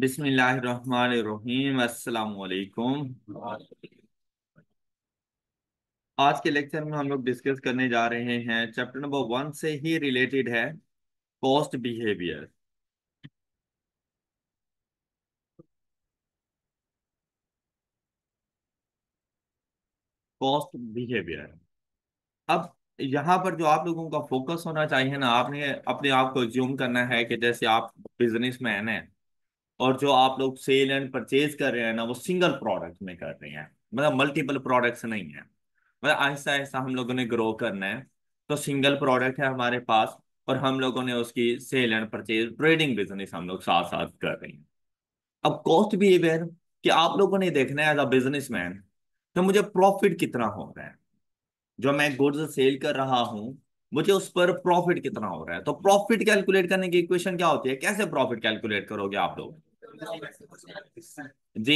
बिस्मिल्लाहिर्रहमानिर्रहीम अस्सलाम वालेकुम आज के लेक्चर में हम लोग डिस्कस करने जा रहे हैं चैप्टर नंबर वन से ही रिलेटेड है कॉस्ट बिहेवियर कॉस्ट बिहेवियर अब यहाँ पर जो आप लोगों का फोकस होना चाहिए ना आपने अपने आप को ज्यूम करना है कि जैसे आप बिजनेस मैन हैं और जो आप लोग सेल एंड परचेज कर रहे हैं ना वो सिंगल प्रोडक्ट में कर रहे हैं मतलब मल्टीपल प्रोडक्ट्स नहीं है मतलब आहिस्ता आहिस्ता हम लोगों ने ग्रो करना है तो सिंगल प्रोडक्ट है हमारे पास और हम लोगों ने उसकी sale and purchase trading business हम लोग साथ साथ कर रहे हैं अब कॉस्ट बिहेवियर कि आप लोगों ने देखना है एज अ बिजनेस मैन तो मुझे प्रॉफिट कितना हो रहा है जो मैं गुड्स सेल कर रहा हूँ मुझे उस पर प्रॉफिट कितना हो रहा है तो प्रॉफिट कैलकुलेट करने की इक्वेशन क्या होती है कैसे प्रॉफिट कैलकुलेट करोगे आप लोग जी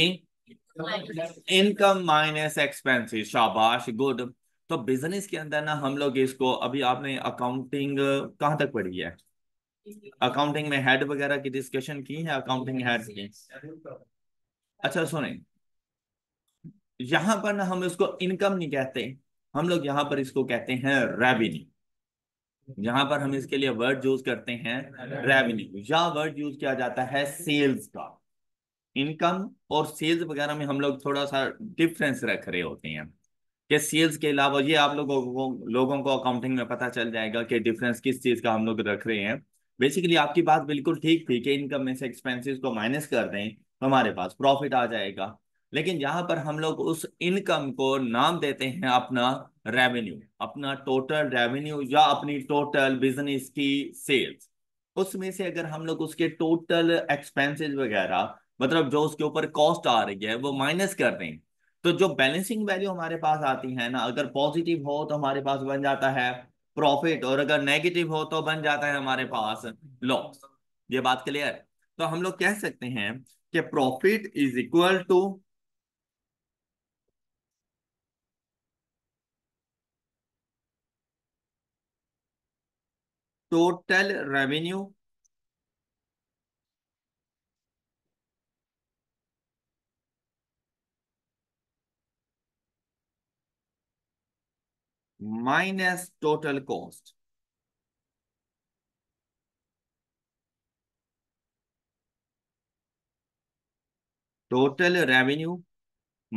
इनकम माइनस एक्सपेंसिस शाबाश गुड तो बिजनेस के अंदर ना हम लोग इसको अभी आपने अकाउंटिंग कहाँ तक पढ़ी है अकाउंटिंग में हेड वगैरह की डिस्कशन की है अकाउंटिंग हेड की अच्छा सुने यहां पर ना हम इसको इनकम नहीं कहते हम लोग यहाँ पर इसको कहते हैं रेवेन्यू जहां पर हम इसके लिए वर्ड यूज करते हैं रेवेन्यू या वर्ड यूज किया जाता है सेल्स का इनकम और सेल्स वगैरह में हम लोग थोड़ा सा डिफरेंस रख रहे होते हैं कि सेल्स के अलावा ये आप लोगों को लोगों को अकाउंटिंग में पता चल जाएगा कि डिफरेंस किस चीज का हम लोग रख रहे हैं बेसिकली आपकी बात बिल्कुल ठीक थी कि इनकम में से एक्सपेंसिस को माइनस कर दें तो हमारे पास प्रॉफिट आ जाएगा लेकिन यहां पर हम लोग उस इनकम को नाम देते हैं अपना रेवेन्यू अपना टोटल रेवेन्यू या अपनी टोटल बिजनेस की सेल्स उसमें से अगर हम लोग उसके टोटल एक्सपेंसेस वगैरह मतलब जो उसके ऊपर कॉस्ट आ रही है वो माइनस कर रहे हैं तो जो बैलेंसिंग वैल्यू हमारे पास आती है ना अगर पॉजिटिव हो तो हमारे पास बन जाता है प्रॉफिट और अगर नेगेटिव हो तो बन जाता है हमारे पास लॉस ये बात क्लियर तो हम लोग कह सकते हैं कि profit is equal to total revenue minus total cost total revenue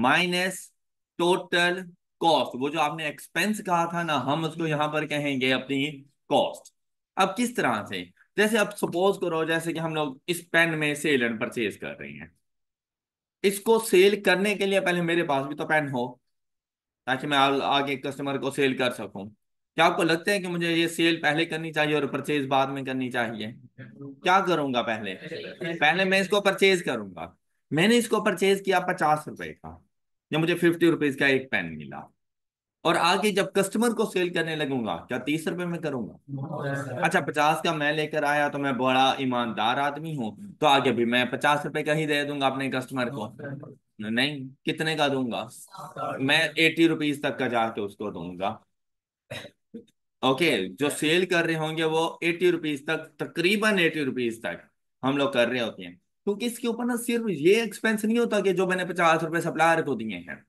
minus total cost वो जो आपने एक्सपेंस कहा था ना हम उसको यहां पर कहेंगे अपनी कॉस्ट अब किस तरह से जैसे अब सपोज करो जैसे कि हम लोग इस पेन में सेल एंड परचेज कर रहे हैं इसको सेल करने के लिए पहले मेरे पास भी तो पेन हो ताकि मैं आगे कस्टमर को सेल कर सकूं क्या आपको लगता है कि मुझे ये सेल पहले करनी चाहिए और परचेज बाद में करनी चाहिए क्या करूंगा पहले पहले मैं इसको परचेज करूंगा मैंने इसको परचेज किया पचास रुपए का या मुझे फिफ्टी रुपीज का एक पेन मिला और आगे जब कस्टमर को सेल करने लगूंगा क्या तीस रुपए में करूंगा अच्छा पचास का मैं लेकर आया तो मैं बड़ा ईमानदार आदमी हूँ तो आगे भी मैं पचास रुपए का ही दे दूंगा अपने कस्टमर को नहीं कितने का दूंगा मैं एटी रुपीज तक का जाके उसको दूंगा ओके जो सेल कर रहे होंगे वो एटी रुपीज तक तकरीबन एटी रुपीज तक हम लोग कर रहे होते हैं क्योंकि इसके ऊपर ना सिर्फ ये एक्सपेंस नहीं होता कि जो मैंने पचास रुपए सप्लायर को दिए हैं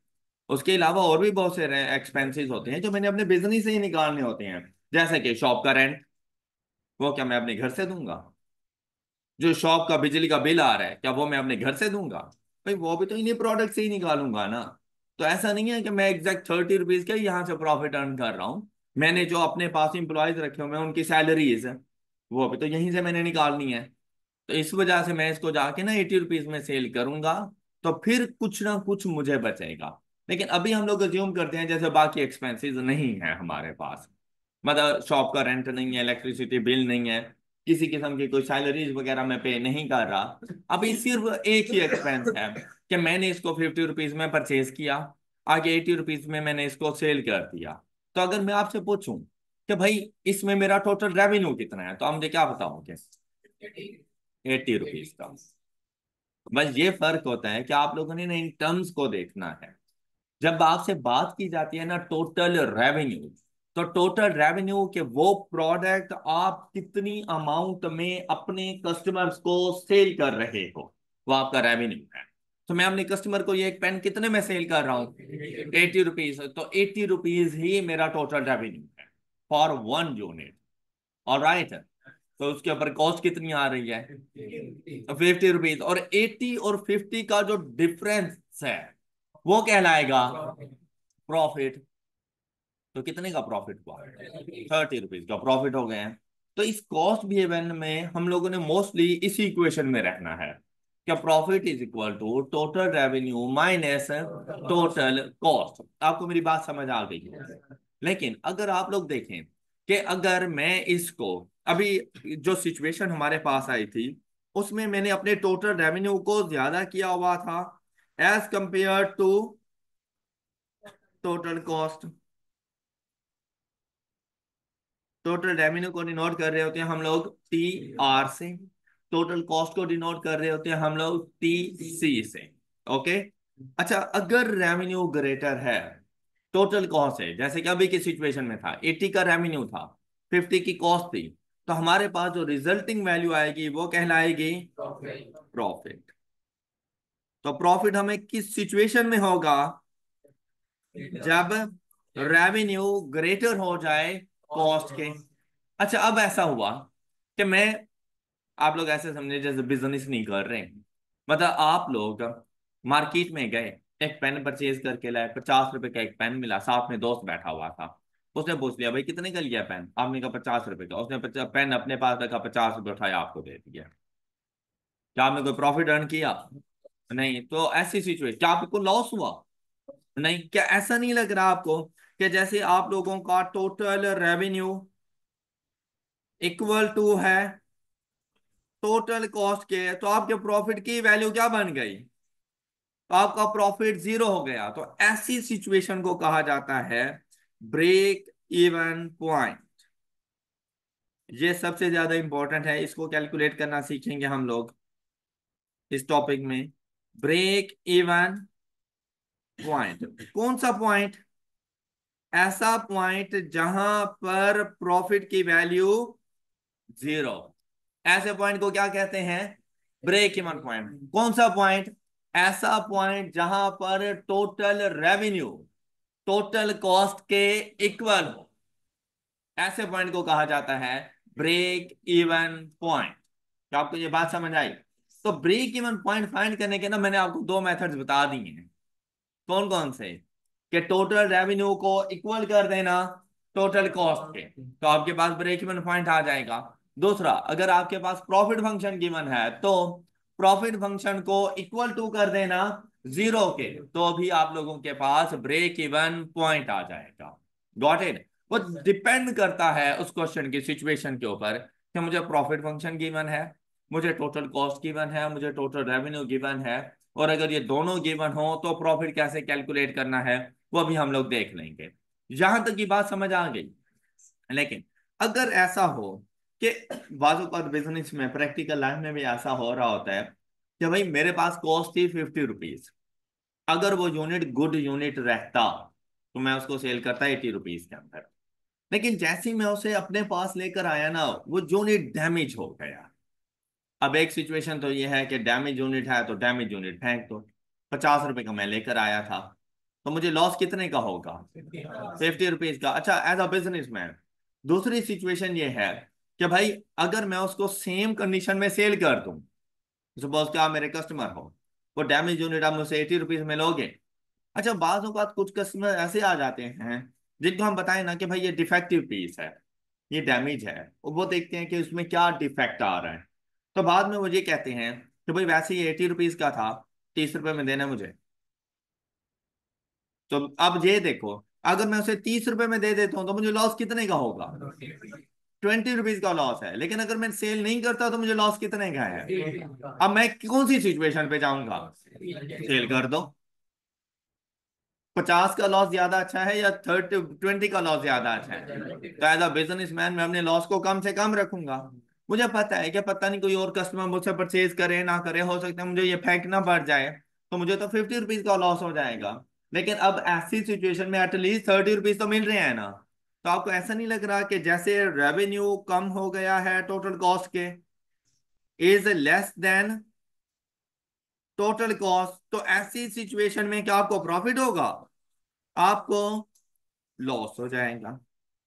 उसके अलावा और भी बहुत से एक्सपेंसिस होते हैं जो मैंने अपने बिजनेस से ही निकालने होते हैं जैसे कि शॉप का रेंट वो क्या मैं अपने घर से दूंगा जो शॉप का बिजली का बिल आ रहा है क्या वो मैं अपने घर से दूंगा भाई वो भी तो इन्हीं प्रोडक्ट से ही निकालूंगा ना तो ऐसा नहीं है कि मैं एग्जैक्ट थर्टी रुपीज का यहाँ से प्रॉफिट अर्न कर रहा हूँ मैंने जो अपने पास इंप्लॉयज रखे हुए हैं उनकी सैलरीज वो भी तो यहीं से मैंने निकालनी है तो इस वजह से मैं इसको जाके ना एटी रुपीज में सेल करूंगा तो फिर कुछ ना कुछ मुझे बचेगा लेकिन अभी हम लोग अज्यूम करते हैं जैसे बाकी एक्सपेंसेस नहीं है हमारे पास मतलब शॉप का रेंट नहीं है इलेक्ट्रिसिटी बिल नहीं है किसी किस्म की कोई सैलरीज वगैरह मैं पे नहीं कर रहा अभी सिर्फ एक ही एक्सपेंस है कि मैंने इसको फिफ्टी रुपीज में परचेज किया आगे एटी रुपीज में मैंने इसको सेल कर दिया तो अगर मैं आपसे पूछूं कि भाई इसमें मेरा टोटल रेवेन्यू कितना है तो आप मुझे क्या बताओगे एट्टी रुपीज का बस ये फर्क होता है कि आप लोगों ने इन टर्म्स को देखना है जब आपसे बात की जाती है ना टोटल रेवेन्यू तो टोटल रेवेन्यू के वो प्रोडक्ट आप कितनी अमाउंट में अपने कस्टमर्स को सेल कर रहे हो वो आपका रेवेन्यू है तो मैं अपने कस्टमर को ये एक पेन कितने में सेल कर रहा हूँ एटी रुपीज तो एटी रुपीज ही मेरा टोटल रेवेन्यू है फॉर वन यूनिट और राइट तो उसके ऊपर कॉस्ट कितनी आ रही है फिफ्टी रुपीज और एटी और फिफ्टी का जो डिफरेंस है वो कहलाएगा प्रॉफिट तो कितने का प्रॉफिट हुआ थर्टी रुपीज का प्रॉफिट हो गए हैं तो इस कॉस्ट बिहेवियर में हम लोगों ने मोस्टली इसी इक्वेशन में रहना है क्या profit is equal to total revenue minus total cost आपको मेरी बात समझ आ गई है लेकिन अगर आप लोग देखें कि अगर मैं इसको अभी जो सिचुएशन हमारे पास आई थी उसमें मैंने अपने टोटल रेवेन्यू को ज्यादा किया हुआ था as compared to total cost total revenue को डिनोट कर रहे होते हैं हम लोग टी आर से टोटल कॉस्ट को डिनोट कर रहे होते हैं हम लोग टी सी से ओके अच्छा अगर रेवेन्यू ग्रेटर है टोटल कॉस्ट है जैसे कि अभी की सिचुएशन में था 80 का रेवेन्यू था 50 की कॉस्ट थी तो हमारे पास जो रिजल्टिंग वैल्यू आएगी वो कहलाएगी प्रॉफिट तो प्रॉफिट हमें किस सिचुएशन में होगा जब रेवेन्यू ग्रेटर हो जाए कॉस्ट के अच्छा अब ऐसा हुआ कि मैं आप लोग ऐसे समझे जैसे बिजनेस नहीं कर रहे मतलब आप लोग मार्केट में गए एक पेन परचेज करके लाए पचास रुपए का एक पेन मिला साथ में दोस्त बैठा हुआ था उसने पूछ लिया भाई कितने का लिया पेन आपने कहा पचास रुपए का उसने पेन अपने पास रखा पचास रुपए उठाया आपको दे दिया क्या आपने कोई प्रॉफिट अर्न किया नहीं तो ऐसी सिचुएशन क्या आपको लॉस हुआ नहीं क्या ऐसा नहीं लग रहा आपको कि जैसे आप लोगों का टोटल रेवेन्यू इक्वल टू है टोटल कॉस्ट के तो आपके प्रॉफिट की वैल्यू क्या बन गई तो आपका प्रॉफिट जीरो हो गया तो ऐसी सिचुएशन को कहा जाता है ब्रेक इवन पॉइंट ये सबसे ज्यादा इंपॉर्टेंट है इसको कैलकुलेट करना सीखेंगे हम लोग इस टॉपिक में ब्रेक इवन पॉइंट कौन सा पॉइंट ऐसा पॉइंट जहां पर प्रॉफिट की वैल्यू जीरो ऐसे पॉइंट को क्या कहते हैं ब्रेक इवन पॉइंट कौन सा पॉइंट ऐसा पॉइंट जहां पर टोटल रेवेन्यू टोटल कॉस्ट के इक्वल हो ऐसे पॉइंट को कहा जाता है ब्रेक इवन पॉइंट क्या आपको ये बात समझ आई तो ब्रेक इवन पॉइंट फाइंड करने के ना मैंने आपको दो मेथड्स बता दिए हैं कौन कौन से कि टोटल रेवेन्यू को इक्वल कर देना टोटल कॉस्ट के तो आपके पास ब्रेक इवन पॉइंट आ जाएगा दूसरा अगर आपके पास प्रॉफिट फंक्शन गिवन है तो प्रॉफिट फंक्शन को इक्वल टू कर देना जीरो के तो भी आप लोगों के पास ब्रेक इवन पॉइंट आ जाएगा गॉट इट वो डिपेंड करता है उस क्वेश्चन की सिचुएशन के ऊपर कि मुझे प्रॉफिट फंक्शन गिवन है मुझे टोटल कॉस्ट गिवन है मुझे टोटल रेवेन्यू गिवन है और अगर ये दोनों गिवन हो तो प्रॉफिट कैसे कैलकुलेट करना है वो भी हम लोग देख लेंगे यहां तक की बात समझ आ गई लेकिन अगर ऐसा हो कि बाजूकात बिजनेस में प्रैक्टिकल लाइफ में भी ऐसा हो रहा होता है कि भाई मेरे पास कॉस्ट थी फिफ्टी रुपीज अगर वो यूनिट गुड यूनिट रहता तो मैं उसको सेल करता एटी रुपीज के अंदर लेकिन जैसे ही मैं उसे अपने पास लेकर आया ना वो यूनिट डैमेज हो गया अब एक सिचुएशन तो ये है कि डैमेज यूनिट है तो डैमेज यूनिट फेंक दो पचास रुपए का मैं लेकर आया था तो मुझे लॉस कितने का होगा फिफ्टी रुपीज का अच्छा एज अ बिजनेस मैन दूसरी सिचुएशन ये है कि भाई अगर मैं उसको सेम कंडीशन में सेल कर दू सपोज क्या मेरे कस्टमर हो वो डैमेज यूनिट आप मुझसे एटी रुपीज में लोगे अच्छा बाद कुछ कस्टमर ऐसे आ जाते हैं जिनको हम बताएं ना कि भाई ये डिफेक्टिव पीस है ये डैमेज है वो देखते हैं कि उसमें क्या डिफेक्ट आ रहा है तो बाद में मुझे कहते हैं कि तो भाई वैसे ही एटी रुपीज का था तीस रुपए में देना मुझे तो अब ये देखो अगर मैं उसे तीस रुपए में दे देता हूँ तो मुझे लॉस कितने का होगा ट्वेंटी रुपीज का लॉस है लेकिन अगर मैं सेल नहीं करता तो मुझे लॉस कितने का है अब मैं कौन सी सिचुएशन पे जाऊंगा सेल कर दो पचास का लॉस ज्यादा अच्छा है या थर्टी ट्वेंटी का लॉस ज्यादा अच्छा है तो एज अ बिजनेस मैन मैं अपने लॉस को कम से कम रखूंगा मुझे पता है कि पता नहीं कोई और कस्टमर मुझसे परचेज करे ना करे हो सकता है मुझे ये फेंकना पड़ जाए तो मुझे तो फिफ्टी रुपीज का लॉस हो जाएगा लेकिन अब ऐसी सिचुएशन में एटलीस्ट थर्टी रुपीज तो मिल रहे हैं ना तो आपको ऐसा नहीं लग रहा कि जैसे रेवेन्यू कम हो गया है टोटल कॉस्ट के is less than total cost तो ऐसी सिचुएशन में क्या आपको प्रॉफिट होगा आपको लॉस हो जाएगा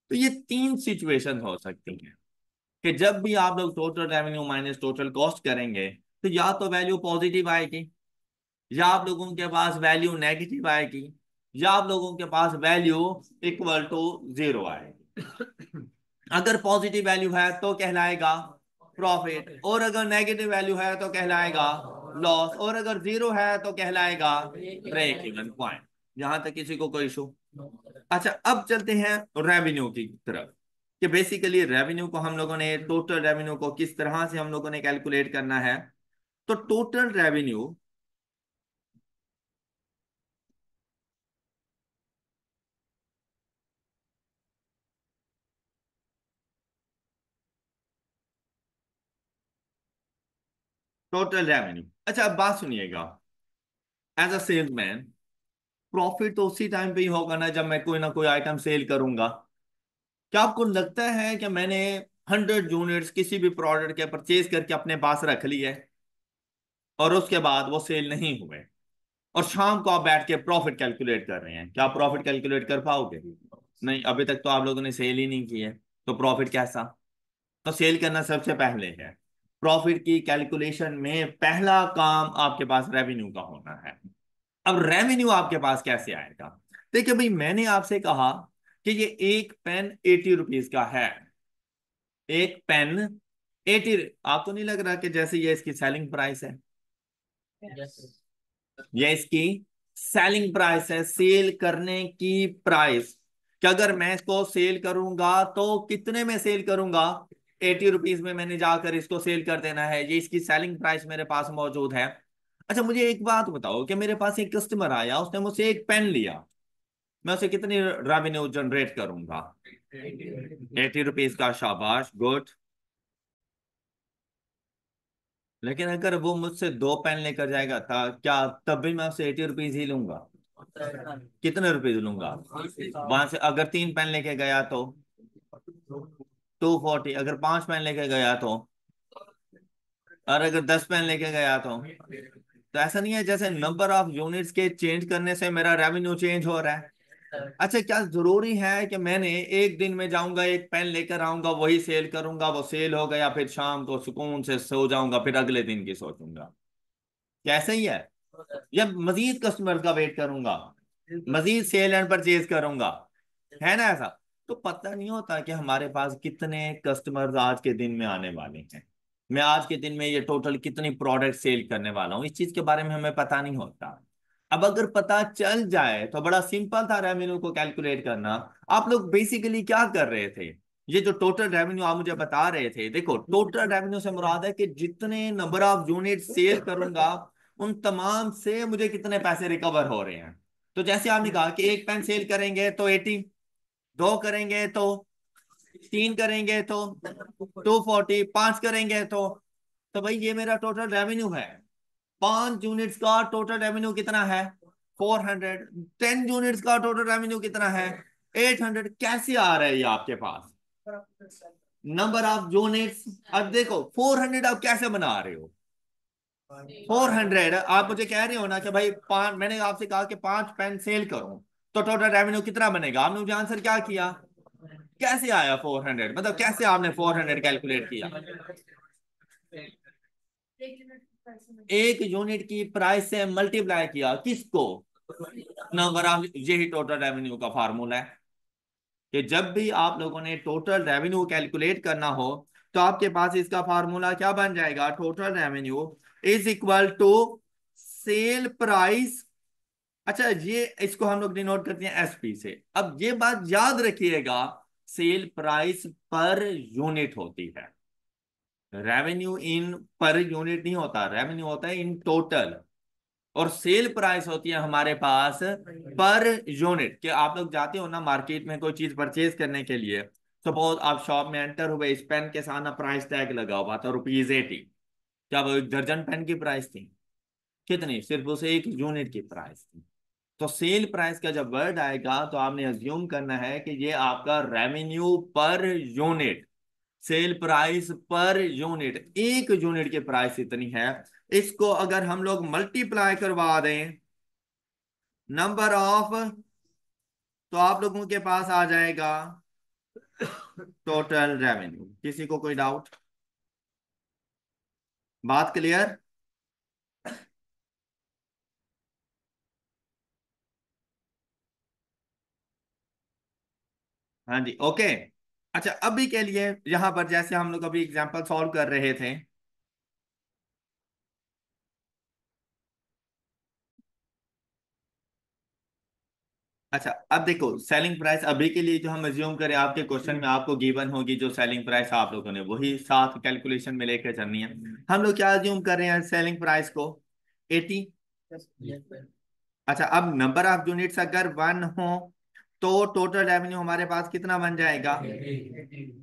तो ये तीन सिचुएशन हो सकती हैं कि जब भी आप लोग total revenue minus total cost करेंगे तो या तो वैल्यू पॉजिटिव आएगी या आप लोगों के पास वैल्यू नेगेटिव आएगी या आप लोगों के पास वैल्यू इक्वल टू जीरो आएगी अगर पॉजिटिव वैल्यू है तो कहलाएगा प्रॉफिट और अगर नेगेटिव वैल्यू है तो कहलाएगा लॉस और अगर जीरो है तो कहलाएगा ब्रेक इवन पॉइंट यहां तक किसी को कोई इशू अच्छा अब चलते हैं रेवेन्यू की तरफ कि बेसिकली रेवेन्यू को हम लोगों ने टोटल रेवेन्यू को किस तरह से हम लोगों ने कैलकुलेट करना है तो टोटल रेवेन्यू टोटल रेवेन्यू अच्छा अब बात सुनिएगा एज अ सेल्समैन प्रॉफिट तो उसी टाइम पे ही होगा ना जब मैं कोई ना कोई आइटम सेल करूंगा क्या आपको लगता है कि मैंने हंड्रेड यूनिट्स किसी भी प्रोडक्ट के परचेज करके अपने पास रख है और उसके बाद वो सेल नहीं हुए और शाम को आप बैठ के प्रॉफिट कैलकुलेट कर रहे हैं क्या प्रॉफिट कैलकुलेट कर पाओगे नहीं अभी तक तो आप लोगों ने सेल ही नहीं की है तो प्रॉफिट कैसा तो सेल करना सबसे पहले है प्रॉफिट की कैलकुलेशन में पहला काम आपके पास रेवेन्यू का होना है अब रेवेन्यू आपके पास कैसे आएगा देखिए भाई मैंने आपसे कहा कि ये एक पेन एटी रुपीज का है एक पेन एटी आप तो नहीं लग रहा कि जैसे ये इसकी सेलिंग प्राइस है yes. ये इसकी सेलिंग प्राइस है सेल करने की प्राइस कि अगर मैं इसको सेल करूंगा तो कितने में सेल करूंगा एटी रुपीज में मैंने जाकर इसको सेल कर देना है ये इसकी सेलिंग प्राइस मेरे पास मौजूद है अच्छा मुझे एक बात बताओ कि मेरे पास एक कस्टमर आया उसने मुझसे एक पेन लिया मैं उसे कितनी रेवेन्यू जनरेट करूंगा एटी रुपीज का शाबाश गुड लेकिन अगर वो मुझसे दो पेन लेकर जाएगा था क्या तब भी मैं उसे एटी रुपीज ही लूंगा कितने रुपीज लूंगा वहां से अगर तीन पेन लेके गया तो टू फोर्टी अगर पांच पेन लेके गया तो और अगर दस पेन लेके गया तो तो ऐसा नहीं है जैसे नंबर ऑफ यूनिट्स के चेंज करने से मेरा रेवेन्यू चेंज हो रहा है अच्छा, अच्छा क्या जरूरी है कि मैंने एक दिन में जाऊंगा एक पेन लेकर आऊंगा वही सेल करूंगा वो सेल हो गया फिर शाम को सुकून से सो जाऊंगा फिर अगले दिन की सोचूंगा कैसे ही है या मजीद कस्टमर का वेट करूंगा मजीद सेल एंड परचेज करूंगा है ना ऐसा तो पता नहीं होता कि हमारे पास कितने कस्टमर आज के दिन में आने वाले हैं मैं आज के दिन में ये टोटल कितनी प्रोडक्ट सेल करने वाला हूँ इस चीज के बारे में हमें पता नहीं होता अब अगर पता चल जाए तो बड़ा सिंपल था रेवेन्यू को कैलकुलेट करना आप लोग बेसिकली क्या कर रहे थे ये जो टोटल रेवेन्यू आप मुझे बता रहे थे देखो टोटल रेवेन्यू से मुराद है कि जितने नंबर ऑफ यूनिट सेल करूंगा उन तमाम से मुझे कितने पैसे रिकवर हो रहे हैं तो जैसे आपने कहा कि एक पेन सेल करेंगे तो एटी दो करेंगे तो तीन करेंगे तो टू फोर्टी पांच करेंगे तो तो भाई ये मेरा टोटल रेवेन्यू है पांच यूनिट्स का टोटल रेवेन्यू कितना है फोर हंड्रेड टेन यूनिट्स का टोटल रेवेन्यू कितना है एट हंड्रेड कैसे आ रहा है ये आपके पास नंबर ऑफ यूनिट्स अब देखो फोर हंड्रेड आप कैसे बना रहे हो फोर हंड्रेड आप मुझे कह रहे हो ना कि भाई पांच मैंने आपसे कहा कि पांच पेन सेल करो तो टोटल रेवेन्यू कितना बनेगा आपने मुझे आंसर क्या किया कैसे आया फोर हंड्रेड मतलब कैसे आपने फोर हंड्रेड कैलकुलेट किया एक यूनिट की प्राइस से मल्टीप्लाई किया किसको नंबर ऑफ यही टोटल रेवेन्यू का फार्मूला है कि जब भी आप लोगों ने टोटल रेवेन्यू कैलकुलेट करना हो तो आपके पास इसका फार्मूला क्या बन जाएगा total revenue is equal to sale price अच्छा ये इसको हम लोग डिनोट करते हैं एसपी से अब ये बात याद रखिएगा सेल प्राइस पर यूनिट होती है रेवेन्यू इन पर यूनिट नहीं होता रेवेन्यू होता है इन टोटल और सेल प्राइस होती है हमारे पास पर यूनिट कि आप लोग जाते हो ना मार्केट में कोई चीज परचेज करने के लिए सपोज आप शॉप में एंटर हुए इस पेन के साथ ना प्राइस टैग लगा हुआ था रुपीज एटी क्या दर्जन पेन की प्राइस थी कितनी सिर्फ उसे एक यूनिट की प्राइस थी तो सेल प्राइस का जब वर्ड आएगा तो आपने अज्यूम करना है कि ये आपका revenue per unit sale price per unit एक यूनिट की प्राइस इतनी है इसको अगर हम लोग मल्टीप्लाई करवा दें नंबर ऑफ तो आप लोगों के पास आ जाएगा टोटल रेवेन्यू किसी को कोई डाउट बात क्लियर हाँ जी ओके अच्छा अभी के लिए यहां पर जैसे हम लोग अभी एग्जाम्पल सॉल्व कर रहे थे अच्छा अब देखो सेलिंग प्राइस अभी के लिए जो हम एज्यूम करें आपके क्वेश्चन में आपको गिवन होगी जो सेलिंग प्राइस आप लोगों ने वही साथ कैलकुलेशन में लेकर चलनी है हम लोग क्या एज्यूम कर रहे हैं सेलिंग प्राइस को एटी अच्छा अब नंबर ऑफ यूनिट्स अगर वन हो तो टोटल रेवेन्यू हमारे पास कितना बन जाएगा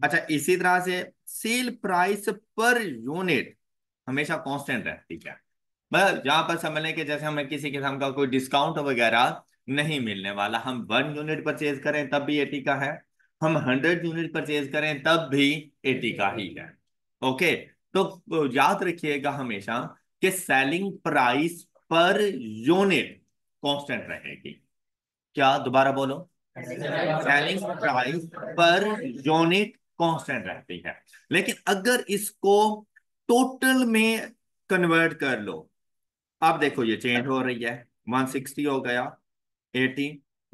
अच्छा इसी तरह से सेल प्राइस पर यूनिट हमेशा कांस्टेंट रहती है मतलब यहाँ पर समझ लें कि जैसे हमें किसी किस्म का कोई डिस्काउंट वगैरह नहीं मिलने वाला हम वन यूनिट परचेज करें तब भी एटी का है हम हंड्रेड यूनिट परचेज करें तब भी एटी का ही है ओके तो, तो याद रखिएगा हमेशा कि selling price per unit constant रहेगी क्या दोबारा बोलो selling price per unit constant रहती है लेकिन अगर इसको टोटल में कन्वर्ट कर लो अब देखो ये चेंज हो रही है 160 हो गया 80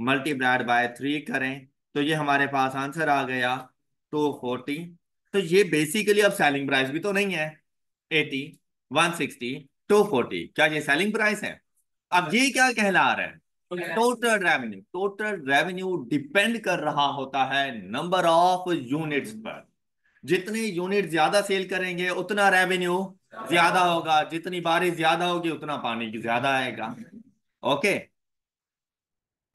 मल्टीप्लाइड बाय थ्री करें तो ये हमारे पास आंसर आ गया 240 तो ये बेसिकली अब सेलिंग प्राइस भी तो नहीं है 80 160 240 क्या ये सेलिंग प्राइस है अब ये क्या कहला रहा है total revenue total revenue depend कर रहा होता है नंबर ऑफ यूनिट्स पर जितने यूनिट ज्यादा सेल करेंगे उतना रेवेन्यू ज्यादा होगा जितनी बारिश ज्यादा होगी उतना पानी ज्यादा आएगा ओके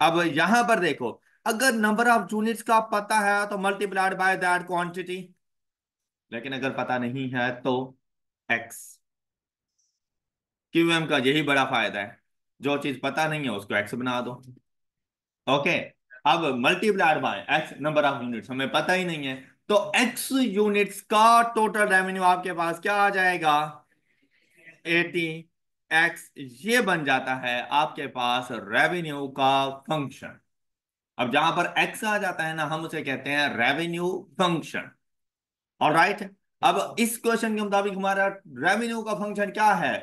अब यहां पर देखो अगर नंबर ऑफ यूनिट्स का पता है तो मल्टीप्लाइड बाय दैट क्वांटिटी लेकिन अगर पता नहीं है तो एक्स क्यूएम का यही बड़ा फायदा है जो चीज पता नहीं है उसको एक्स बना दो ओके अब multiplied by x number of units हमें पता ही नहीं है तो एक्स यूनिट्स का टोटल रेवेन्यू आपके पास क्या आ जाएगा एटी एक्स ये बन जाता है आपके पास रेवेन्यू का फंक्शन अब जहां पर एक्स आ जाता है ना हम उसे कहते हैं रेवेन्यू फंक्शन और राइट अब इस क्वेश्चन के मुताबिक हमारा रेवेन्यू का फंक्शन क्या है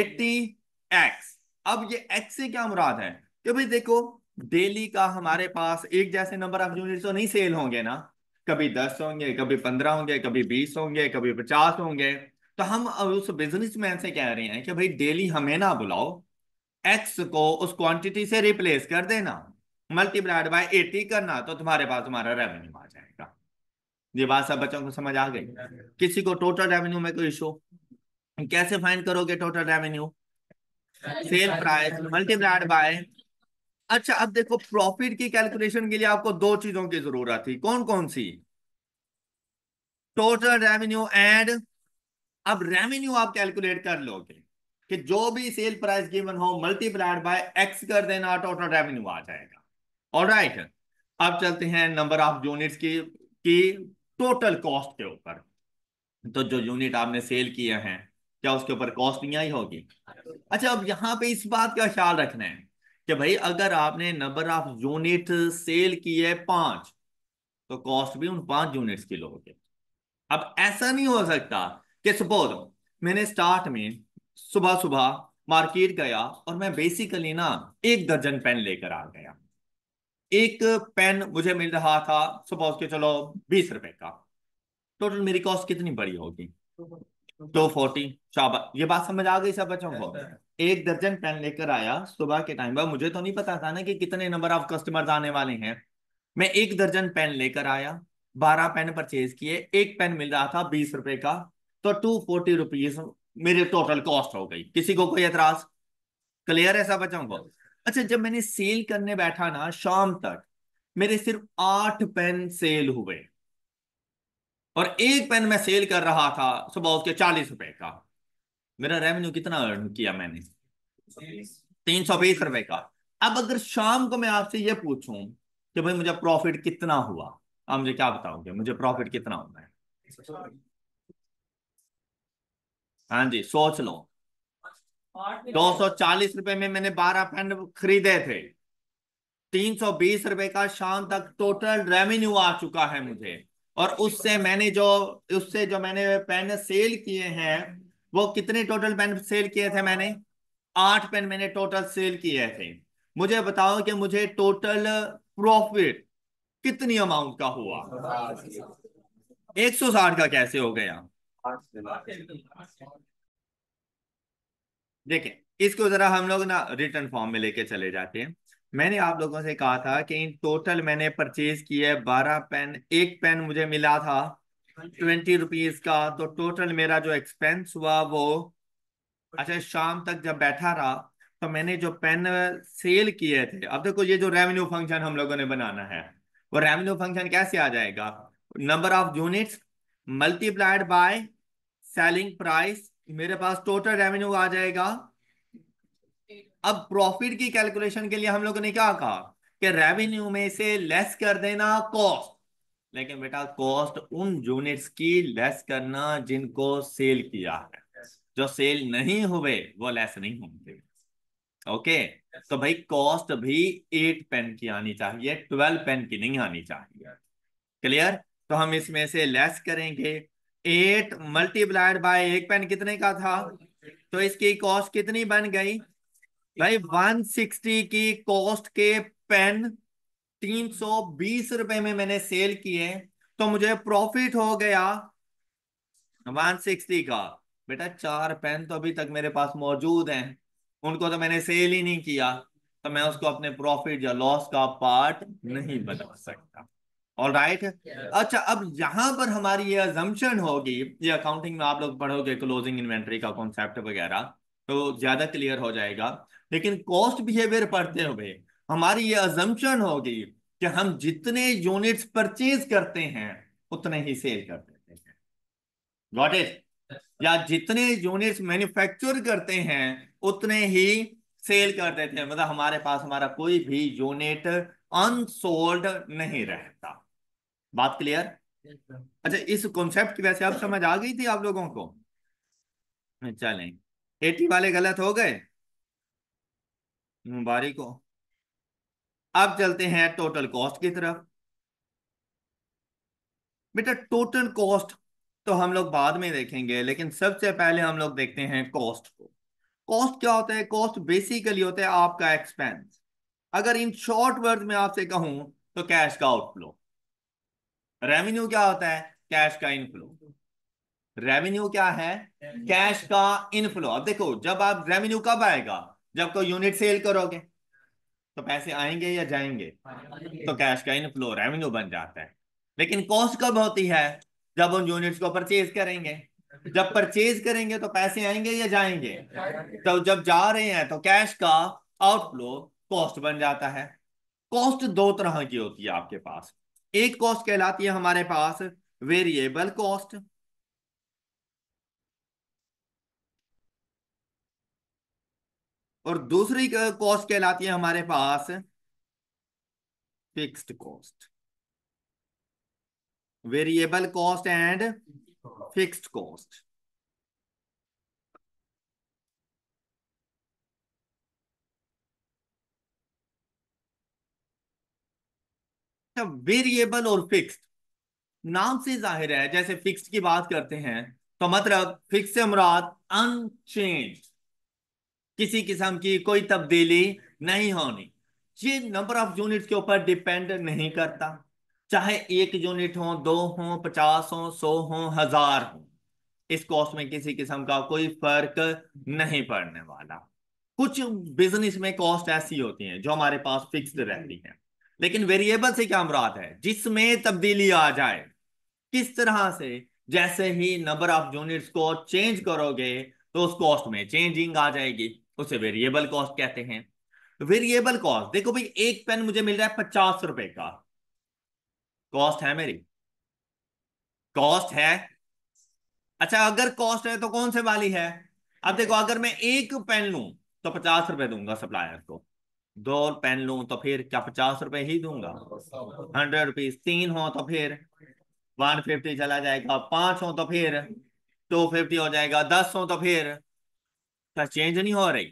एटी एक्स अब ये एक्स से क्या मुराद है कि भाई देखो डेली का हमारे पास एक जैसे नंबर ऑफ यूनिट तो नहीं सेल होंगे ना कभी दस होंगे कभी पंद्रह होंगे कभी बीस होंगे कभी पचास होंगे तो हम उस बिजनेसमैन से कह रहे हैं कि भाई डेली हमें ना बुलाओ एक्स को उस क्वांटिटी से रिप्लेस कर देना मल्टीप्लाइड बाय एटी करना तो तुम्हारे पास तुम्हारा रेवेन्यू आ जाएगा ये बात सब बच्चों को समझ आ गई किसी को टोटल रेवेन्यू में कोई इशू कैसे फाइंड करोगे total revenue sale price multiplied by अच्छा अब देखो प्रॉफिट की कैलकुलेशन के लिए आपको दो चीजों की जरूरत थी कौन कौन सी टोटल रेवेन्यू एंड अब रेवेन्यू आप कैलकुलेट कर लोगे कि जो भी सेल प्राइस गिवन हो मल्टीप्लाइड बाय एक्स कर देना टोटल रेवेन्यू आ जाएगा और राइट अब चलते हैं नंबर ऑफ यूनिट्स की की टोटल कॉस्ट के ऊपर तो जो यूनिट आपने सेल किए हैं क्या उसके ऊपर नहीं आई होगी अच्छा अब यहाँ पे इस बात का ख्याल रखना है कि भाई अगर आपने नंबर ऑफ यूनिट सेल की है पांच तो कॉस्ट भी उन पांच यूनिट्स की के अब ऐसा नहीं हो सकता कि सपोज मैंने स्टार्ट में सुबह सुबह मार्केट गया और मैं बेसिकली ना एक दर्जन पेन लेकर आ गया एक पेन मुझे मिल रहा था सपोज के चलो बीस रुपए का टोटल मेरी कॉस्ट कितनी बड़ी होगी हम्म। टू फोर्टी शाबा ये बात समझ आ गई सब बच्चों को एक दर्जन पेन लेकर आया सुबह के टाइम पर मुझे तो नहीं पता था ना कि कितने नंबर ऑफ कस्टमर्स आने वाले हैं मैं एक दर्जन पेन लेकर आया बारह पेन परचेज किए एक पेन मिल रहा था बीस रुपए का तो टू फोर्टी रुपीज मेरे टोटल कॉस्ट हो गई किसी को कोई एतराज क्लियर है सब बच्चों को अच्छा जब मैंने सेल करने बैठा ना शाम तक मेरे सिर्फ आठ पेन सेल हुए और एक पेन मैं सेल कर रहा था सुबह उसके चालीस रुपए का मेरा रेवेन्यू कितना अर्न किया मैंने तीन सौ बीस रुपए का अब अगर शाम को मैं आपसे ये पूछूं कि भाई मुझे प्रॉफिट कितना हुआ आप मुझे क्या बताओगे मुझे प्रॉफिट कितना होना है हाँ जी सोच लो दो सौ चालीस रुपए में मैंने बारह पेन खरीदे थे तीन सौ बीस रुपए का शाम तक टोटल रेवेन्यू आ चुका है मुझे और उससे मैंने जो उससे जो मैंने पेन सेल किए हैं वो कितने टोटल पेन सेल किए थे मैंने आठ पेन मैंने टोटल सेल किए थे मुझे बताओ कि मुझे टोटल प्रॉफिट कितनी अमाउंट का हुआ एक सौ साठ का कैसे हो गया देखें इसको जरा हम लोग ना रिटर्न फॉर्म में लेके चले जाते हैं मैंने आप लोगों से कहा था कि इन टोटल मैंने परचेज किए बारह पेन एक पेन मुझे मिला था ट्वेंटी रुपीज का तो टोटल मेरा जो एक्सपेंस हुआ वो अच्छा शाम तक जब बैठा रहा तो मैंने जो पेन सेल किए थे अब देखो ये जो रेवेन्यू फंक्शन हम लोगों ने बनाना है वो रेवेन्यू फंक्शन कैसे आ जाएगा number of units multiplied by selling price मेरे पास टोटल रेवेन्यू आ जाएगा अब प्रॉफिट की कैलकुलेशन के लिए हम लोगों ने क्या कहा कि रेवेन्यू में से लेस कर देना कॉस्ट लेकिन बेटा कॉस्ट उन यूनिट्स की लेस करना जिनको सेल किया है जो सेल नहीं हुए वो लेस नहीं होंगे ओके तो भाई कॉस्ट भी एट पेन की आनी चाहिए ट्वेल्व पेन की नहीं आनी चाहिए क्लियर तो हम इसमें से लेस करेंगे एट मल्टीप्लाइड बाय एक पेन कितने का था तो इसकी कॉस्ट कितनी बन गई भाई सिक्सटी की कॉस्ट के पेन तीन सौ बीस रुपए में मैंने सेल किए तो मुझे प्रॉफिट हो गया सिक्सटी का बेटा चार पेन तो अभी तक मेरे पास मौजूद हैं उनको तो मैंने सेल ही नहीं किया तो मैं उसको अपने प्रॉफिट या लॉस का पार्ट नहीं बता सकता ऑल राइट अच्छा अब यहां पर हमारी ये अजम्पन होगी ये अकाउंटिंग में आप लोग पढ़ोगे क्लोजिंग इन्वेंट्री का कॉन्सेप्ट वगैरह तो ज्यादा क्लियर हो जाएगा लेकिन कॉस्ट बिहेवियर पढ़ते हुए हमारी ये अजम्पन होगी कि हम जितने यूनिट्स परचेज करते हैं उतने ही सेल कर देते हैं गॉट इट या जितने यूनिट्स मैन्युफैक्चर करते हैं उतने ही सेल कर देते हैं मतलब हमारे पास हमारा कोई भी यूनिट अनसोल्ड नहीं रहता बात क्लियर अच्छा इस कॉन्सेप्ट की वैसे आप समझ आ गई थी आप लोगों को चलें एटी वाले गलत हो गए मुबारक हो अब चलते हैं टोटल कॉस्ट की तरफ बेटा टोटल कॉस्ट तो हम लोग बाद में देखेंगे लेकिन सबसे पहले हम लोग देखते हैं कॉस्ट को कॉस्ट क्या होता है कॉस्ट बेसिकली होता है आपका एक्सपेंस अगर इन शॉर्ट वर्ड में आपसे कहूं तो कैश का आउटफ्लो रेवेन्यू क्या होता है कैश का इनफ्लो रेवेन्यू क्या है कैश का इनफ्लो अब देखो जब आप रेवेन्यू कब आएगा जब कोई यूनिट सेल करोगे तो पैसे आएंगे या जाएंगे तो कैश का इनफ्लो रेवेन्यू बन जाता है लेकिन कॉस्ट कब होती है जब उन यूनिट्स को परचेज करेंगे जब परचेज करेंगे तो पैसे आएंगे या जाएंगे तो जब जा रहे हैं तो कैश का आउटफ्लो कॉस्ट बन जाता है कॉस्ट दो तरह की होती है आपके पास एक कॉस्ट कहलाती है हमारे पास वेरिएबल कॉस्ट और दूसरी कॉस्ट कहलाती है हमारे पास fixed cost variable cost and fixed cost variable और फिक्स्ड नाम से जाहिर है जैसे फिक्स्ड की बात करते हैं तो मतलब फिक्स से मुराद अनचेंज किसी किस्म की कोई तब्दीली नहीं होनी ये नंबर ऑफ यूनिट के ऊपर डिपेंड नहीं करता चाहे एक यूनिट हो दो हो पचास हो सौ हो हजार हो इस कॉस्ट में किसी किस्म का कोई फर्क नहीं पड़ने वाला कुछ बिजनेस में कॉस्ट ऐसी होती है जो हमारे पास फिक्स्ड रहती है लेकिन वेरिएबल से क्या मुराद है जिसमें तब्दीली आ जाए किस तरह से जैसे ही नंबर ऑफ यूनिट्स को चेंज करोगे तो उस कॉस्ट में चेंजिंग आ जाएगी उसे वेरिएबल कॉस्ट कहते हैं वेरिएबल कॉस्ट देखो भाई एक पेन मुझे मिल रहा है पचास रुपए का कॉस्ट है मेरी कॉस्ट है अच्छा अगर कॉस्ट है तो कौन से वाली है अब देखो अगर मैं एक पेन लू तो पचास रुपए दूंगा सप्लायर को दो पेन लू तो फिर क्या पचास रुपए ही दूंगा हंड्रेड रुपीज तीन हो तो फिर वन फिफ्टी चला जाएगा पांच हो तो फिर टू फिफ्टी हो जाएगा दस हो तो फिर चेंज नहीं हो रही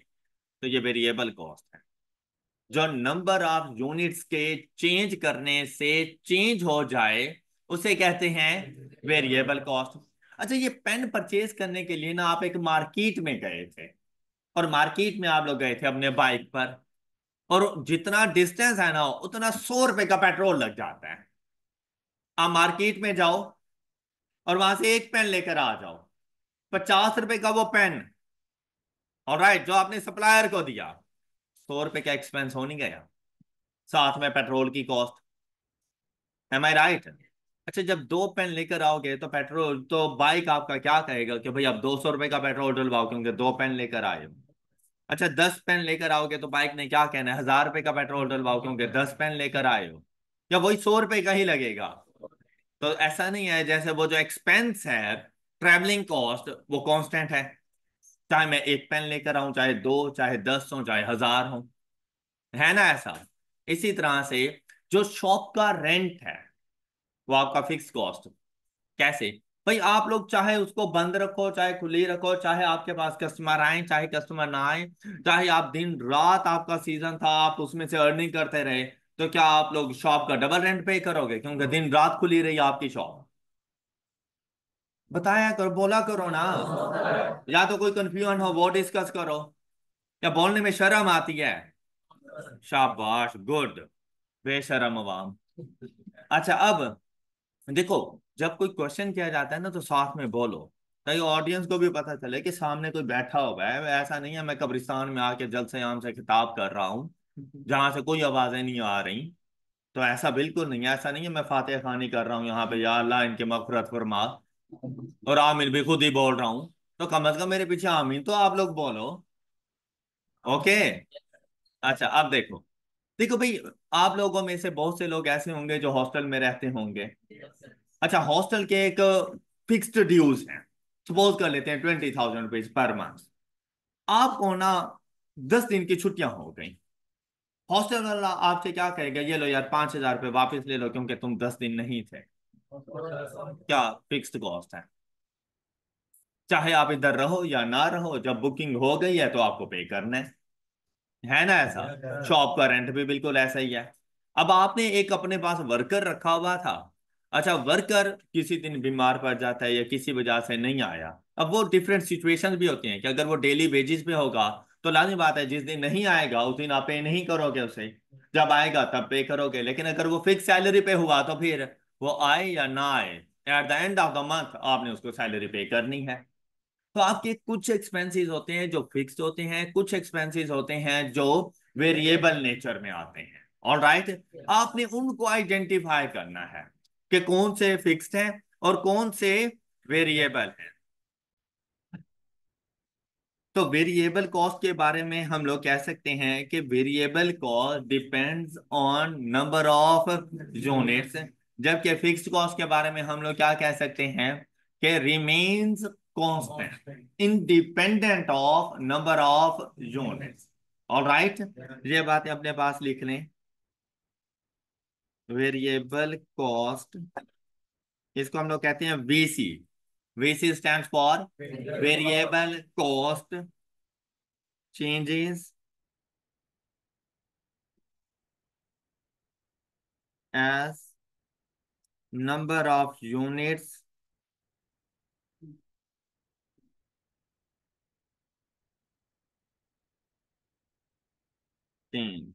तो ये वेरिएबल कॉस्ट है जो नंबर ऑफ यूनिट्स के चेंज करने से चेंज हो जाए उसे कहते हैं वेरिएबल कॉस्ट अच्छा ये पेन परचेज करने के लिए ना आप एक मार्केट में गए थे और मार्केट में आप लोग गए थे अपने बाइक पर और जितना डिस्टेंस है ना उतना सौ रुपए का पेट्रोल लग जाता है आप मार्केट में जाओ और वहां से एक पेन लेकर आ जाओ पचास रुपए का वो पेन और राइट जो आपने सप्लायर को दिया सौ रुपए का एक्सपेंस हो नहीं गया साथ में पेट्रोल की कॉस्ट एम आई राइट अच्छा जब दो पेन लेकर आओगे तो पेट्रोल तो बाइक आपका क्या कहेगा कि भाई आप दो सौ रुपए का पेट्रोल डलवाओ क्योंकि दो पेन लेकर आए अच्छा दस पेन लेकर आओगे तो बाइक ने क्या कहना है हजार रुपए का पेट्रोल डलवाओ क्योंकि दस पेन लेकर आए हो या वही सौ रुपए का ही लगेगा तो ऐसा नहीं है जैसे वो जो एक्सपेंस है ट्रेवलिंग कॉस्ट वो कॉन्स्टेंट है चाहे मैं एक पेन लेकर आऊं चाहे दो चाहे दस हो चाहे हजार हो है ना ऐसा इसी तरह से जो शॉप का रेंट है वो आपका फिक्स कॉस्ट कैसे भाई आप लोग चाहे उसको बंद रखो चाहे खुली रखो चाहे आपके पास कस्टमर आए चाहे कस्टमर ना आए चाहे आप दिन रात आपका सीजन था आप उसमें से अर्निंग करते रहे तो क्या आप लोग शॉप का डबल रेंट पे करोगे क्योंकि दिन रात खुली रही आपकी शॉप बताया करो बोला करो ना या तो कोई कंफ्यूजन हो वो डिस्कस करो या बोलने में शर्म आती है शाबाश गुड बेशरम अवाम अच्छा अब देखो जब कोई क्वेश्चन किया जाता है ना तो साथ में बोलो ताकि ऑडियंस को भी पता चले कि सामने कोई बैठा होगा है ऐसा नहीं है मैं कब्रिस्तान में आके जल से आम से खिताब कर रहा हूँ जहाँ से कोई आवाज़ें नहीं आ रही तो ऐसा बिल्कुल नहीं है ऐसा नहीं है मैं फातेह खानी कर रहा हूँ यहाँ पे या अल्लाह इनके मफरत फरमा और आमिर भी खुद ही बोल रहा हूँ तो कम अज कम मेरे पीछे आमिर तो आप लोग बोलो ओके अच्छा अब देखो देखो भाई आप लोगों में से बहुत से लोग ऐसे होंगे जो हॉस्टल में रहते होंगे अच्छा हॉस्टल के एक फिक्स्ड ड्यूज है सपोज कर लेते हैं twenty thousand rupees per month आपको ना दस दिन की छुट्टियां हो गई हॉस्टल वाला आपसे क्या कहेगा ये लो यार पांच हजार रुपये वापस ले लो क्योंकि तुम दस दिन नहीं थे क्या फिक्स्ड कॉस्ट है चाहे आप इधर रहो या ना रहो जब बुकिंग हो गई है तो आपको पे करना है है ना ऐसा शॉप का रेंट भी बिल्कुल ऐसा ही है अब आपने एक अपने पास वर्कर रखा हुआ था अच्छा वर्कर किसी दिन बीमार पड़ जाता है या किसी वजह से नहीं आया अब वो डिफरेंट सिचुएशन भी होती हैं कि अगर वो डेली बेजिस पे होगा तो लाजमी बात है जिस दिन नहीं आएगा उस दिन आप पे नहीं करोगे उसे जब आएगा तब पे करोगे लेकिन अगर वो फिक्स सैलरी पे हुआ तो फिर वो आए या ना आए at the end of the month आपने उसको सैलरी पे करनी है तो आपके कुछ एक्सपेंसेस होते हैं जो फिक्स होते हैं कुछ एक्सपेंसेस होते हैं जो वेरिएबल नेचर में आते हैं और राइट right? आपने उनको आइडेंटिफाई करना है कि कौन से फिक्स्ड हैं और कौन से वेरिएबल हैं तो वेरिएबल कॉस्ट के बारे में हम लोग कह सकते हैं कि variable cost depends on number of units जबकि फिक्स कॉस्ट के बारे में हम लोग क्या कह सकते हैं कि remains constant independent of number of units all right ये बातें अपने पास लिख लें वेरिएबल कॉस्ट इसको हम लोग कहते हैं VC VC stand for variable cost changes as number of units change.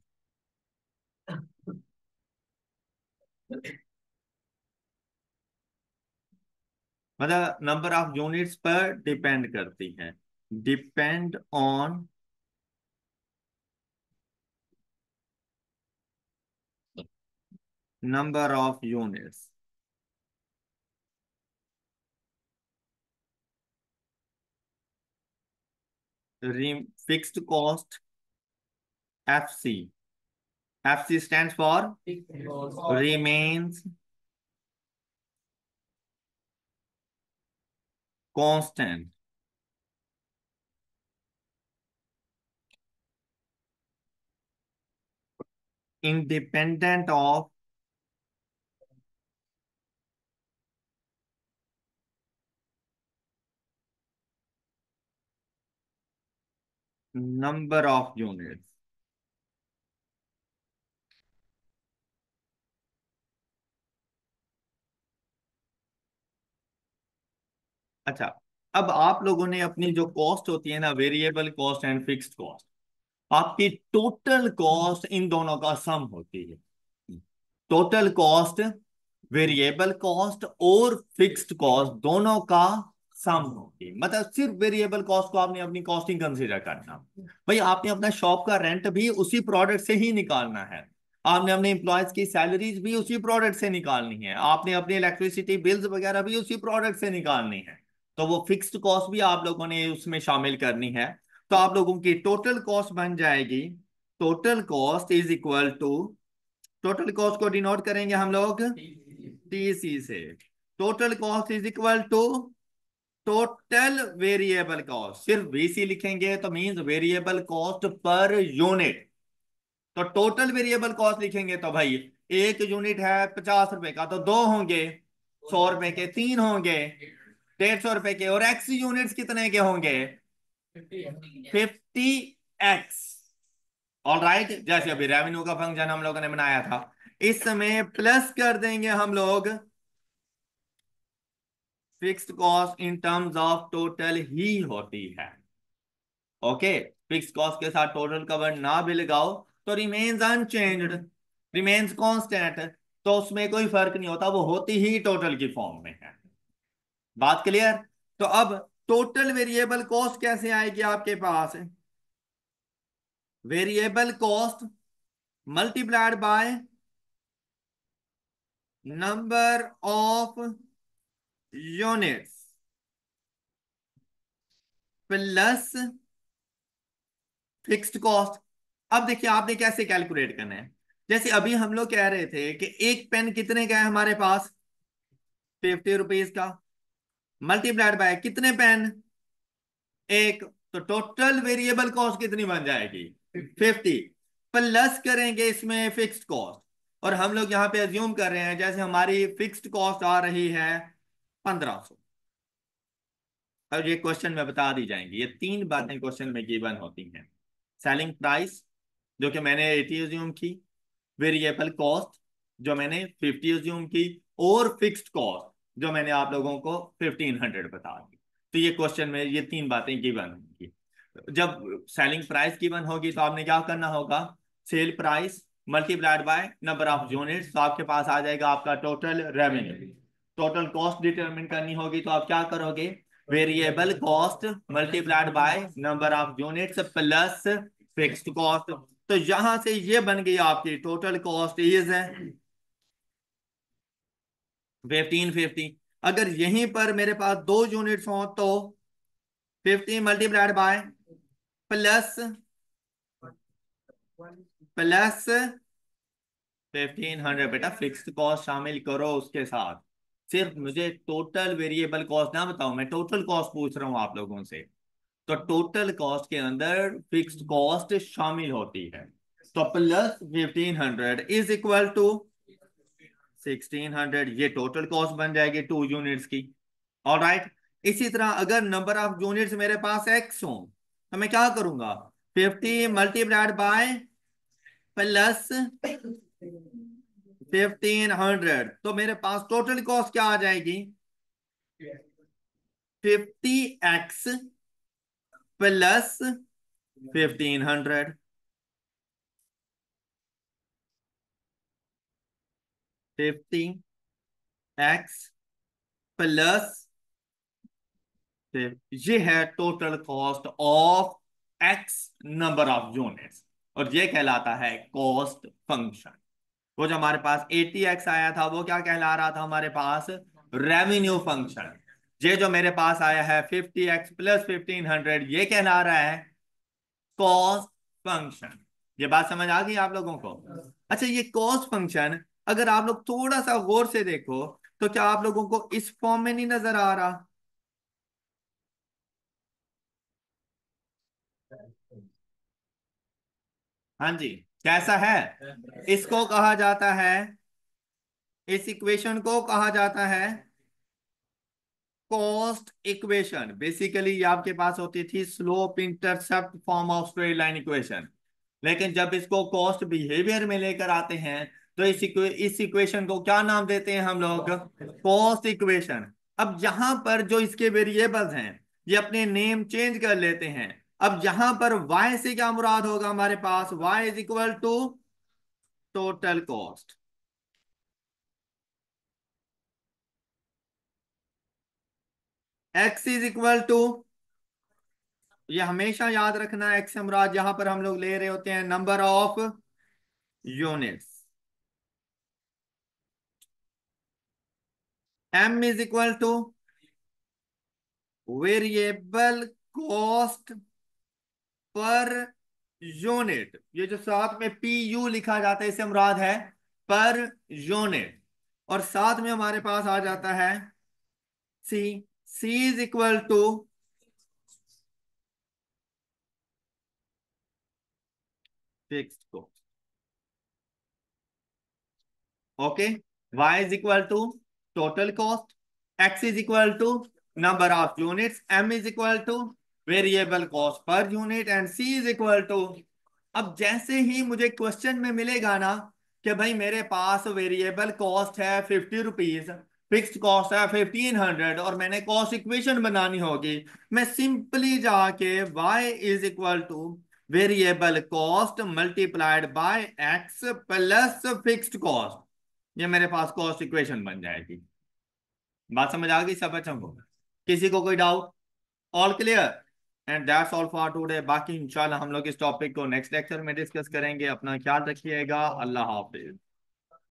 मतलब नंबर ऑफ यूनिट्स पर डिपेंड करती है depend on number of units fixed cost FC. FC stands for remains constant. Independent of number of units. अच्छा अब आप लोगों ने अपनी जो कॉस्ट होती है ना variable cost and fixed cost आपकी टोटल कॉस्ट इन दोनों का सम होती है टोटल कॉस्ट वेरिएबल कॉस्ट और फिक्स्ड कॉस्ट दोनों का सम होगी मतलब सिर्फ वेरिएबल कॉस्ट को आपने अपनी कॉस्टिंग कंसीडर करना भाई आपने अपना शॉप का रेंट भी उसी प्रोडक्ट से ही निकालना है आपने अपने इंप्लॉयज की सैलरीज भी उसी प्रोडक्ट से निकालनी है आपने अपने इलेक्ट्रिसिटी बिल्स वगैरह भी उसी प्रोडक्ट से निकालनी है तो वो फिक्स्ड कॉस्ट भी आप लोगों ने उसमें शामिल करनी है तो आप लोगों की टोटल कॉस्ट बन जाएगी total cost is equal to total cost को डिनोट करेंगे हम लोग टीसी से total cost is equal to total variable cost सिर्फ वीसी लिखेंगे तो means variable cost per unit तो टोटल वेरिएबल कॉस्ट लिखेंगे तो भाई एक यूनिट है पचास रुपए का तो दो होंगे सौ रुपए के तीन होंगे डेढ़ सौ रुपए के और एक्स यूनिट्स कितने के होंगे फिफ्टी एक्स ऑल राइट जैसे अभी रेवेन्यू का फंक्शन हम लोगों ने बनाया था इसमें प्लस कर देंगे हम लोग fixed cost in terms of total ही होती है ओके फिक्स कॉस्ट के साथ टोटल कवर ना भी लगाओ तो रिमेन्स अनचेंज्ड रिमेन्स कांस्टेंट तो उसमें कोई फर्क नहीं होता वो होती ही टोटल की फॉर्म में है बात क्लियर तो अब टोटल वेरिएबल कॉस्ट कैसे आएगी आपके पास variable cost multiplied by number of units plus fixed cost अब देखिए आपने कैसे कैलकुलेट करना है जैसे अभी हम लोग कह रहे थे कि एक पेन कितने का है हमारे पास फिफ्टी रुपीज का मल्टीप्लाइड बाय कितने पेन एक तो टोटल वेरिएबल कॉस्ट कितनी बन जाएगी फिफ्टी प्लस करेंगे इसमें फिक्स्ड कॉस्ट और हम लोग यहाँ पे एज्यूम कर रहे हैं जैसे हमारी फिक्स्ड कॉस्ट आ रही है पंद्रह सौ अब ये क्वेश्चन में बता दी जाएंगी ये तीन बातें क्वेश्चन में गिवन होती हैं सेलिंग प्राइस जो कि मैंने एटी एज्यूम की वेरिएबल कॉस्ट जो मैंने फिफ्टी एज्यूम की और फिक्स्ड कॉस्ट जो मैंने आप लोगों को फिफ्टीन हंड्रेड बता दी तो ये क्वेश्चन में ये तीन बातें गिवन होंगी जब सेलिंग प्राइस गिवन होगी तो आपने क्या करना होगा sale price multiplied by number of units तो आपके पास आ जाएगा आपका total revenue total cost determine करनी होगी तो आप क्या करोगे variable cost multiplied by number of units plus fixed cost तो यहां से ये बन गई आपकी total cost is fifteen fifty अगर यहीं पर मेरे पास दो यूनिट्स हो तो fifty multiplied by plus plus fifteen hundred बेटा फिक्स्ड कॉस्ट शामिल करो उसके साथ सिर्फ मुझे टोटल वेरिएबल कॉस्ट ना बताओ मैं टोटल कॉस्ट पूछ रहा हूँ आप लोगों से तो टोटल कॉस्ट के अंदर फिक्स्ड कॉस्ट शामिल होती है तो plus fifteen hundred is equal to sixteen hundred ये टोटल कॉस्ट बन जाएगी टू यूनिट्स की और राइट इसी तरह अगर नंबर ऑफ यूनिट्स मेरे पास एक्स हो तो मैं क्या करूंगा fifty multiplied by plus fifteen hundred तो मेरे पास टोटल कॉस्ट क्या आ जाएगी fifty x plus fifteen hundred fifty x plus ये है total cost of x number of units और ये कहलाता है कॉस्ट फंक्शन वो जो हमारे पास एटी एक्स आया था वो क्या कहला रहा था हमारे पास रेवेन्यू फंक्शन ये जो मेरे पास आया है fifty x plus fifteen hundred ये कहला रहा है कॉस्ट फंक्शन ये बात समझ आ गई आप लोगों को अच्छा ये कॉस्ट फंक्शन अगर आप लोग थोड़ा सा गौर से देखो तो क्या आप लोगों को इस फॉर्म में नहीं नजर आ रहा हाँ जी कैसा है इसको कहा जाता है इस इक्वेशन को कहा जाता है कॉस्ट इक्वेशन बेसिकली आपके पास होती थी slope intercept form of straight line equation लेकिन जब इसको कॉस्ट बिहेवियर में लेकर आते हैं तो इस इस इक्वेशन को क्या नाम देते हैं हम लोग कॉस्ट इक्वेशन अब यहां पर जो इसके वेरिएबल्स हैं ये अपने नेम चेंज कर लेते हैं अब यहां पर y से क्या मुराद होगा हमारे पास y is equal to total cost x is equal to ये हमेशा याद रखना है एक्स अमराज यहां पर हम लोग ले रहे होते हैं number of units m is equal to variable cost per unit ये जो साथ में पी यू लिखा जाता है इसे मुराद है पर यूनिट और साथ में हमारे पास आ जाता है C C is equal to fix को okay y is equal to total cost x is equal to number of units m is equal to variable cost per unit and C is equal to अब जैसे ही मुझे question में मिलेगा ना कि भाई मेरे पास वेरिएबल कॉस्ट है फिफ्टी रुपीज फिक्स कॉस्ट है फिफ्टीन हंड्रेड और मैंने कॉस्ट इक्वेशन बनानी होगी मैं सिंपली जाके y is equal to variable cost multiplied by x plus fix cost ये मेरे पास कॉस्ट इक्वेशन बन जाएगी बात समझ आ गई सब अच्छा किसी को कोई doubt all clear and that's all for today बाकी इंशाल्लाह हम लोग इस टॉपिक को नेक्स्ट लेक्चर में डिस्कस करेंगे अपना ख्याल रखिएगा अल्लाह हाफिज